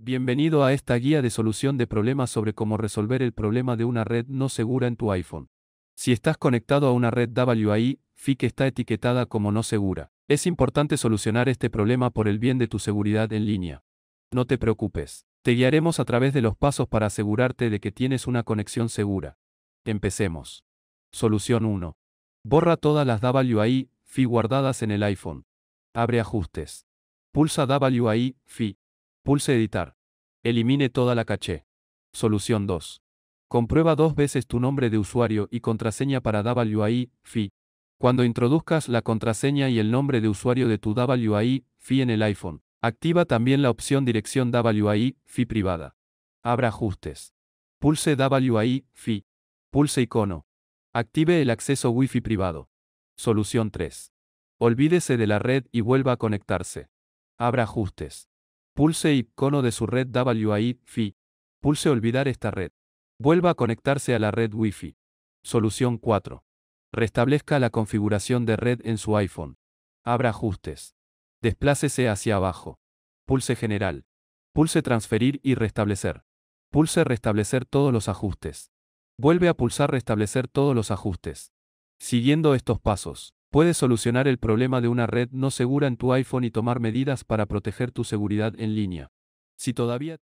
Bienvenido a esta guía de solución de problemas sobre cómo resolver el problema de una red no segura en tu iPhone. Si estás conectado a una red WI, que está etiquetada como no segura. Es importante solucionar este problema por el bien de tu seguridad en línea. No te preocupes. Te guiaremos a través de los pasos para asegurarte de que tienes una conexión segura. Empecemos. Solución 1. Borra todas las WI, FI guardadas en el iPhone. Abre ajustes. Pulsa WI, FI. Pulse Editar. Elimine toda la caché. Solución 2. Comprueba dos veces tu nombre de usuario y contraseña para wi FI. Cuando introduzcas la contraseña y el nombre de usuario de tu wi FI en el iPhone, activa también la opción Dirección wi FI privada. Abra Ajustes. Pulse wi FI. Pulse Icono. Active el acceso Wi-Fi privado. Solución 3. Olvídese de la red y vuelva a conectarse. Abra Ajustes. Pulse icono de su red Fi. Pulse olvidar esta red. Vuelva a conectarse a la red Wi-Fi. Solución 4. Restablezca la configuración de red en su iPhone. Abra ajustes. Desplácese hacia abajo. Pulse general. Pulse transferir y restablecer. Pulse restablecer todos los ajustes. Vuelve a pulsar restablecer todos los ajustes. Siguiendo estos pasos. Puedes solucionar el problema de una red no segura en tu iPhone y tomar medidas para proteger tu seguridad en línea. Si todavía